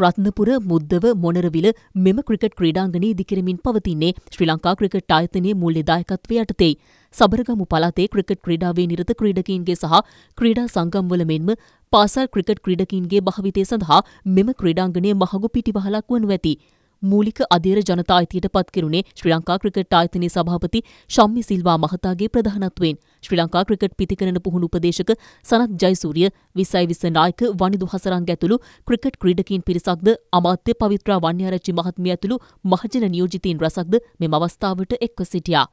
රත්නපුර මුද්දව මොනරවිල මෙම ක්‍රිකට් ක්‍රීඩාංගණයේ ඉදිකිරමින් පවතින්නේ ශ්‍රී ලංකා ක්‍රිකට් ආයතනයේ මූල්‍ය දායකත්වයේ යටතේ. සබරගමු පළාතේ ක්‍රිකට් ක්‍රීඩාවේ නිරත ක්‍රීඩකීන්ගේ සහ ක්‍රීඩා සංගම්වල මෙන්ම පාසල් ක්‍රිකට් ක්‍රීඩකීන්ගේ භාවිතය සඳහා මෙම ක්‍රීඩාංගණය මහගු පිටිවහලක් වනු ඇති. මූලික අධීර ජනතා අයිතියට පත්කිරුණේ ශ්‍රී ලංකා ක්‍රිකට් ආයතනයේ සභාපති ශම්මි සිල්වා මහතාගේ ප්‍රධානත්වයෙන් ශ්‍රී ලංකා ක්‍රිකට් පිතිකරන පුහුණු උපදේශක සනත් ජයසූරිය විසයි විස නායක වනිදු හසරංග ඇතුළු ක්‍රිකට් ක්‍රීඩකීන් පිරිසක්ද අමාත්‍ය පවිත්‍රා වන්‍යාරච්චි මහත්මිය ඇතුළු මහජන නියෝජිතීන් රැසක්ද මෙම අවස්ථාවට එක්ව සිටියා